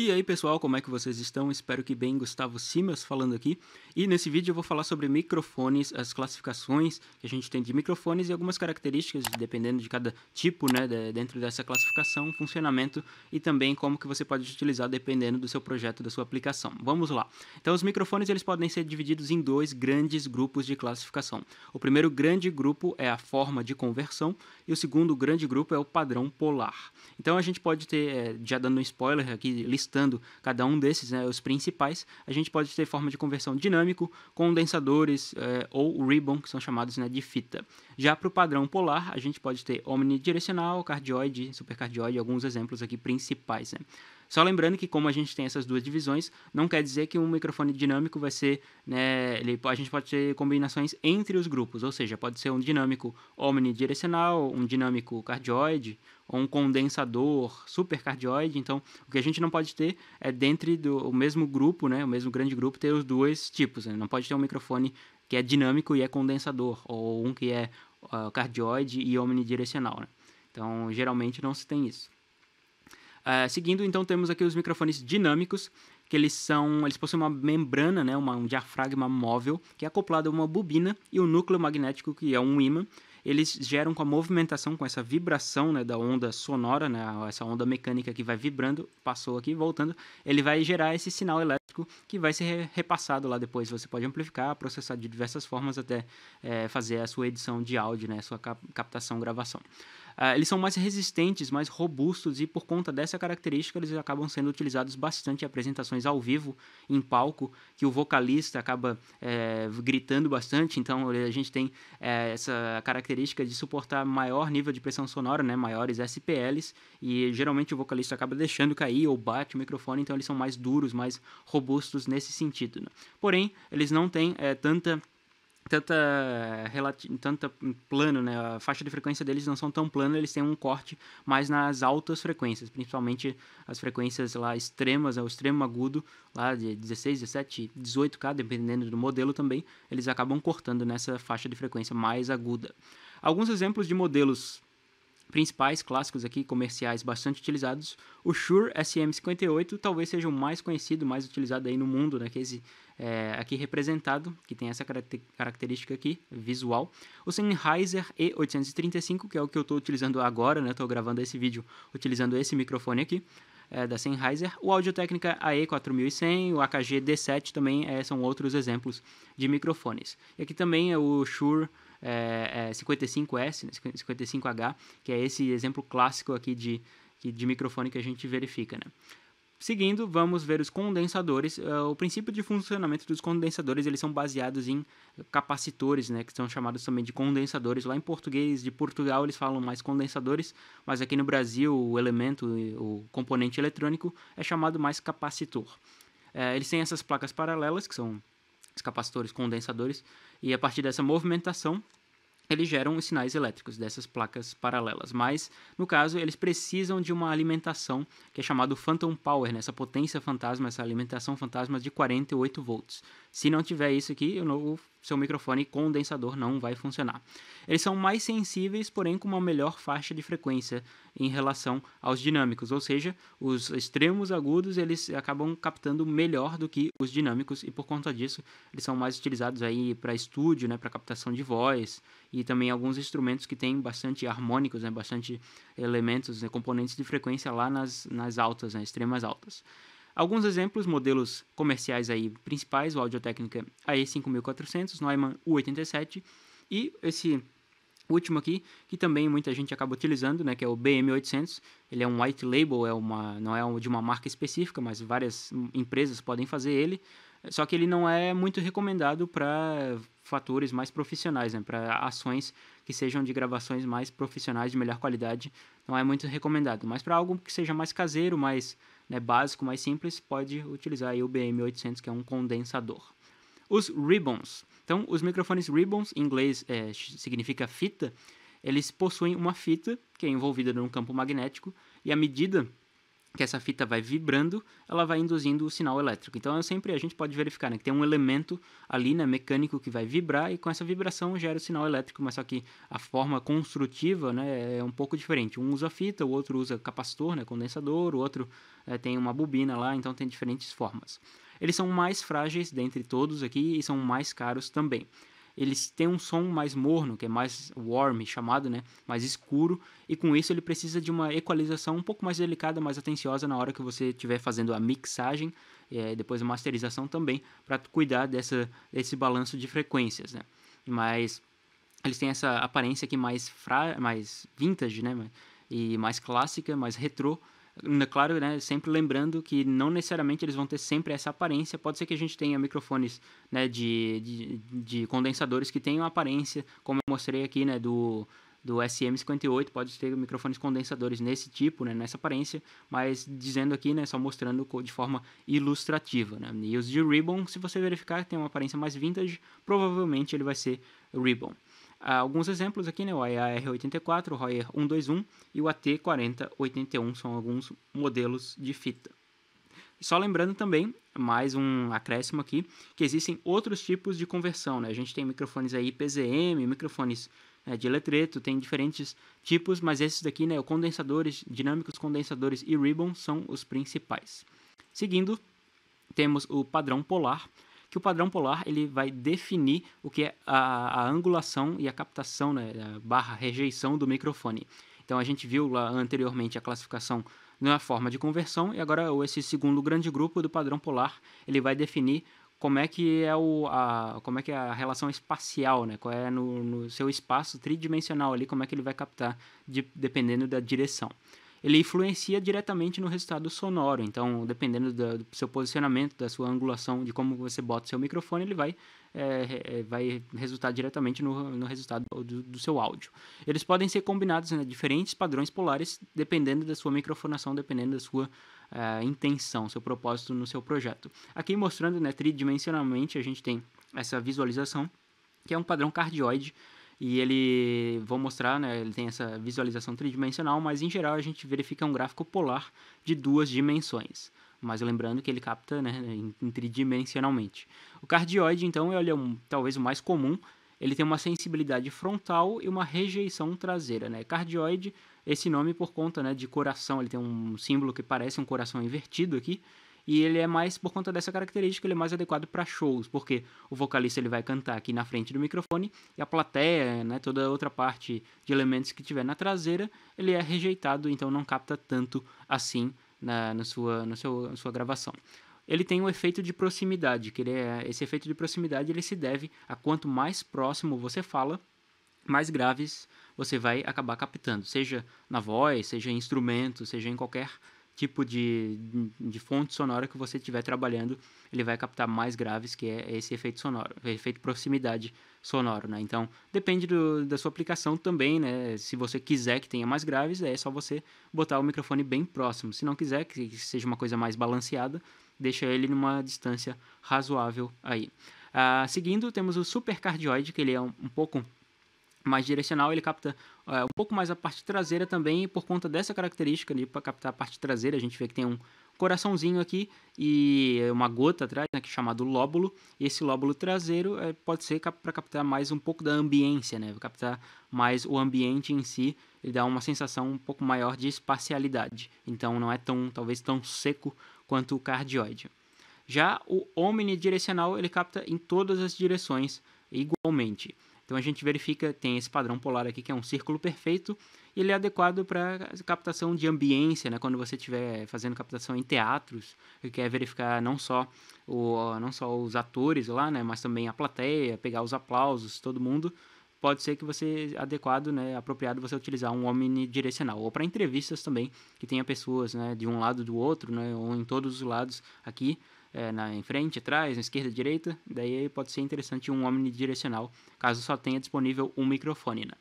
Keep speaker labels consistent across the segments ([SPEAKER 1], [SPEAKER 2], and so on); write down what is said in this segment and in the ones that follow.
[SPEAKER 1] E aí pessoal, como é que vocês estão? Espero que bem, Gustavo Simas falando aqui. E nesse vídeo eu vou falar sobre microfones, as classificações que a gente tem de microfones e algumas características, dependendo de cada tipo, né, de, dentro dessa classificação, funcionamento e também como que você pode utilizar dependendo do seu projeto, da sua aplicação. Vamos lá. Então os microfones eles podem ser divididos em dois grandes grupos de classificação. O primeiro grande grupo é a forma de conversão e o segundo grande grupo é o padrão polar. Então a gente pode ter, eh, já dando um spoiler aqui, listado testando cada um desses, né, os principais, a gente pode ter forma de conversão dinâmico, condensadores é, ou ribbon, que são chamados né, de fita. Já para o padrão polar, a gente pode ter omnidirecional, cardioide, supercardioide, alguns exemplos aqui principais. Né? Só lembrando que como a gente tem essas duas divisões, não quer dizer que um microfone dinâmico vai ser, né, ele, a gente pode ter combinações entre os grupos, ou seja, pode ser um dinâmico omnidirecional, um dinâmico cardioide, ou um condensador supercardioide. Então, o que a gente não pode ter é dentro do mesmo grupo, né, o mesmo grande grupo, ter os dois tipos. Né? Não pode ter um microfone que é dinâmico e é condensador, ou um que é uh, cardioide e omnidirecional. Né? Então, geralmente não se tem isso. Uh, seguindo, então, temos aqui os microfones dinâmicos, que eles são, eles possuem uma membrana, né, uma, um diafragma móvel, que é acoplado a uma bobina e o um núcleo magnético, que é um ímã. Eles geram com a movimentação, com essa vibração né, da onda sonora, né, essa onda mecânica que vai vibrando, passou aqui, voltando, ele vai gerar esse sinal elétrico que vai ser repassado lá depois. Você pode amplificar, processar de diversas formas até é, fazer a sua edição de áudio, né, sua captação, gravação. Uh, eles são mais resistentes, mais robustos e por conta dessa característica eles acabam sendo utilizados bastante em apresentações ao vivo, em palco, que o vocalista acaba é, gritando bastante, então a gente tem é, essa característica de suportar maior nível de pressão sonora, né, maiores SPLs, e geralmente o vocalista acaba deixando cair ou bate o microfone, então eles são mais duros, mais robustos nesse sentido. Né? Porém, eles não têm é, tanta tanta tanta plano, né? A faixa de frequência deles não são tão plana, eles têm um corte mais nas altas frequências, principalmente as frequências lá extremas, né? o extremo agudo, lá de 16, 17, 18K, dependendo do modelo também, eles acabam cortando nessa faixa de frequência mais aguda. Alguns exemplos de modelos principais clássicos aqui comerciais bastante utilizados, o Shure SM58 talvez seja o mais conhecido, mais utilizado aí no mundo, né? Que esse é, aqui representado, que tem essa característica aqui visual. O Sennheiser E835, que é o que eu estou utilizando agora, né? Estou gravando esse vídeo utilizando esse microfone aqui. É, da Sennheiser, o audio Technica AE4100, o AKG D7 também é, são outros exemplos de microfones. E aqui também é o Shure é, é 55S, né, 55H, que é esse exemplo clássico aqui de, de microfone que a gente verifica. Né? Seguindo, vamos ver os condensadores. É, o princípio de funcionamento dos condensadores, eles são baseados em capacitores, né, que são chamados também de condensadores. Lá em português de Portugal eles falam mais condensadores, mas aqui no Brasil o elemento, o componente eletrônico é chamado mais capacitor. É, eles têm essas placas paralelas que são capacitores, condensadores, e a partir dessa movimentação eles geram os sinais elétricos dessas placas paralelas, mas no caso eles precisam de uma alimentação que é chamado phantom power, né? essa potência fantasma, essa alimentação fantasma de 48 volts. Se não tiver isso aqui, o seu microfone condensador não vai funcionar. Eles são mais sensíveis, porém com uma melhor faixa de frequência em relação aos dinâmicos, ou seja, os extremos agudos eles acabam captando melhor do que os dinâmicos e por conta disso eles são mais utilizados aí para estúdio, né, para captação de voz e e também alguns instrumentos que têm bastante harmônicos, né, bastante elementos, né, componentes de frequência lá nas, nas altas, né, extremas altas. Alguns exemplos, modelos comerciais aí principais, o audio Technica AE5400, Neumann U87 e esse último aqui, que também muita gente acaba utilizando, né, que é o BM800. Ele é um white label, é uma, não é de uma marca específica, mas várias empresas podem fazer ele. Só que ele não é muito recomendado para fatores mais profissionais, né? para ações que sejam de gravações mais profissionais, de melhor qualidade, não é muito recomendado. Mas para algo que seja mais caseiro, mais né, básico, mais simples, pode utilizar o BM800, que é um condensador. Os ribbons. Então, os microfones ribbons, em inglês é, significa fita, eles possuem uma fita que é envolvida num campo magnético, e a medida que essa fita vai vibrando, ela vai induzindo o sinal elétrico. Então, é sempre a gente pode verificar né, que tem um elemento ali, né, mecânico, que vai vibrar e com essa vibração gera o sinal elétrico, mas só que a forma construtiva né, é um pouco diferente. Um usa fita, o outro usa capacitor, né, condensador, o outro é, tem uma bobina lá, então tem diferentes formas. Eles são mais frágeis dentre todos aqui e são mais caros também eles têm um som mais morno, que é mais warm chamado, né? Mais escuro, e com isso ele precisa de uma equalização um pouco mais delicada, mais atenciosa na hora que você estiver fazendo a mixagem, é, depois a masterização também, para cuidar dessa, desse balanço de frequências, né? Mas eles têm essa aparência aqui mais, fra mais vintage, né? E mais clássica, mais retrô, Claro, né, sempre lembrando que não necessariamente eles vão ter sempre essa aparência. Pode ser que a gente tenha microfones né, de, de, de condensadores que tenham aparência, como eu mostrei aqui, né, do, do SM58 pode ter microfones condensadores nesse tipo, né, nessa aparência, mas dizendo aqui, né, só mostrando de forma ilustrativa. Né? E os de Ribbon, se você verificar, tem uma aparência mais vintage, provavelmente ele vai ser Ribbon. Ah, alguns exemplos aqui, né? O AR-84, o Royer 121 e o AT-4081 são alguns modelos de fita. Só lembrando também, mais um acréscimo aqui, que existem outros tipos de conversão, né? A gente tem microfones aí PZM, microfones né, de letreto, tem diferentes tipos, mas esses daqui, né, condensadores, dinâmicos condensadores e ribbon são os principais. Seguindo, temos o padrão polar, que o padrão polar ele vai definir o que é a, a angulação e a captação, né, barra rejeição do microfone. Então a gente viu lá anteriormente a classificação na forma de conversão e agora esse segundo grande grupo do padrão polar ele vai definir como é que é o a, como é que é a relação espacial né qual é no, no seu espaço tridimensional ali como é que ele vai captar de, dependendo da direção ele influencia diretamente no resultado sonoro. Então, dependendo do, seu posicionamento, da sua angulação, de como você bota seu microfone, ele vai, é, é vai resultar diretamente no, no resultado do, do, seu áudio. Eles podem ser combinados em né, diferentes padrões polares, dependendo da sua microfonação, dependendo da sua é, intenção, seu propósito no seu projeto. Aqui mostrando né, tridimensionalmente, a gente tem essa visualização, que é um padrão cardioide, e ele, vou mostrar, né, ele tem essa visualização tridimensional, mas em geral a gente verifica um gráfico polar de duas dimensões. Mas lembrando que ele capta né, tridimensionalmente. O cardioide, então, ele é um, talvez o mais comum. Ele tem uma sensibilidade frontal e uma rejeição traseira. Né? Cardioide, esse nome por conta né, de coração. Ele tem um símbolo que parece um coração invertido aqui e ele é mais, por conta dessa característica, ele é mais adequado para shows, porque o vocalista ele vai cantar aqui na frente do microfone e a plateia, né, toda a outra parte de elementos que tiver na traseira, ele é rejeitado, então não capta tanto assim na, na, sua, na, sua, na sua gravação ele tem um efeito de proximidade, que é, esse efeito de proximidade ele se deve a quanto mais próximo você fala, mais graves você vai acabar captando, seja na voz, seja em instrumento, seja em qualquer tipo de, de fonte sonora que você estiver trabalhando, ele vai captar mais graves, que é esse efeito sonoro, efeito proximidade sonoro, né? Então, depende do, da sua aplicação também, né? Se você quiser que tenha mais graves, é só você botar o microfone bem próximo. Se não quiser que seja uma coisa mais balanceada, deixa ele numa distância razoável aí. Ah, seguindo, temos o supercardioide, que ele é um, um pouco mais direcional, ele capta é, um pouco mais a parte traseira também, por conta dessa característica ali, para captar a parte traseira, a gente vê que tem um coraçãozinho aqui e uma gota atrás, né, que é chamado lóbulo, e esse lóbulo traseiro é, pode ser cap para captar mais um pouco da ambiência, né, captar mais o ambiente em si, ele dá uma sensação um pouco maior de espacialidade, então não é tão, talvez tão seco quanto o cardioide. Já o omnidirecional ele capta em todas as direções igualmente. Então a gente verifica, tem esse padrão polar aqui que é um círculo perfeito, e ele é adequado para captação de ambiência, né? quando você estiver fazendo captação em teatros, e quer verificar não só, o, não só os atores lá, né? mas também a plateia, pegar os aplausos, todo mundo, pode ser que você adequado, né, apropriado você utilizar um omnidirecional ou para entrevistas também que tenha pessoas, né, de um lado do outro, né, ou em todos os lados aqui é, na, em frente, atrás, na esquerda, direita. Daí pode ser interessante um omnidirecional, caso só tenha disponível um microfone. Né?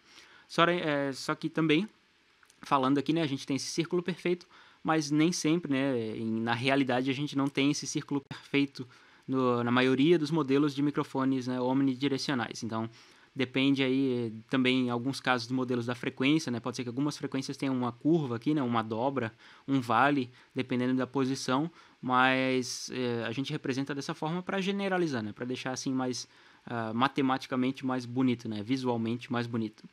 [SPEAKER 1] Só, é, só que também, falando aqui, né, a gente tem esse círculo perfeito, mas nem sempre, né, na realidade, a gente não tem esse círculo perfeito no, na maioria dos modelos de microfones né, omnidirecionais. Então, Depende aí eh, também, em alguns casos, dos modelos da frequência, né? Pode ser que algumas frequências tenham uma curva aqui, né? Uma dobra, um vale, dependendo da posição, mas eh, a gente representa dessa forma para generalizar, né? Para deixar assim mais uh, matematicamente mais bonito, né? Visualmente mais bonito.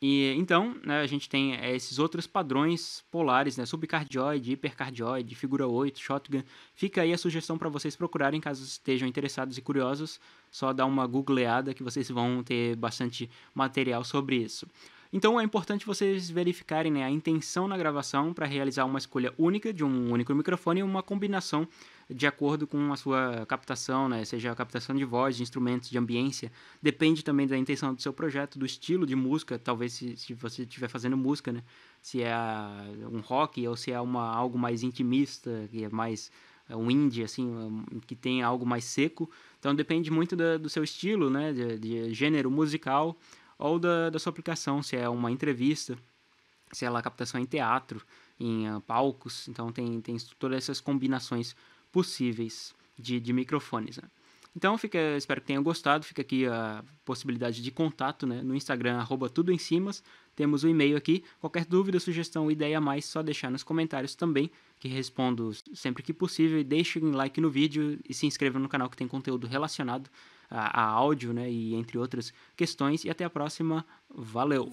[SPEAKER 1] E então, né, a gente tem é, esses outros padrões polares, né, subcardioide, hipercardioide, figura 8, shotgun. Fica aí a sugestão para vocês procurarem caso estejam interessados e curiosos, só dá uma googleada que vocês vão ter bastante material sobre isso. Então é importante vocês verificarem né, a intenção na gravação para realizar uma escolha única de um único microfone e uma combinação de acordo com a sua captação, né, seja a captação de voz, de instrumentos, de ambiência. Depende também da intenção do seu projeto, do estilo de música, talvez se, se você estiver fazendo música, né, se é um rock ou se é uma, algo mais intimista, que é mais é um indie, assim, que tem algo mais seco. Então depende muito da, do seu estilo, né, de, de gênero musical ou da, da sua aplicação, se é uma entrevista, se é a captação em teatro, em uh, palcos. Então, tem, tem todas essas combinações possíveis de, de microfones. Né? Então, fica, espero que tenham gostado. Fica aqui a possibilidade de contato né? no Instagram, arroba tudo em cimas. Temos o um e-mail aqui. Qualquer dúvida, sugestão, ideia mais, só deixar nos comentários também, que respondo sempre que possível. E deixem um like no vídeo e se inscrevam no canal que tem conteúdo relacionado a, a áudio, né, e entre outras questões. E até a próxima. Valeu!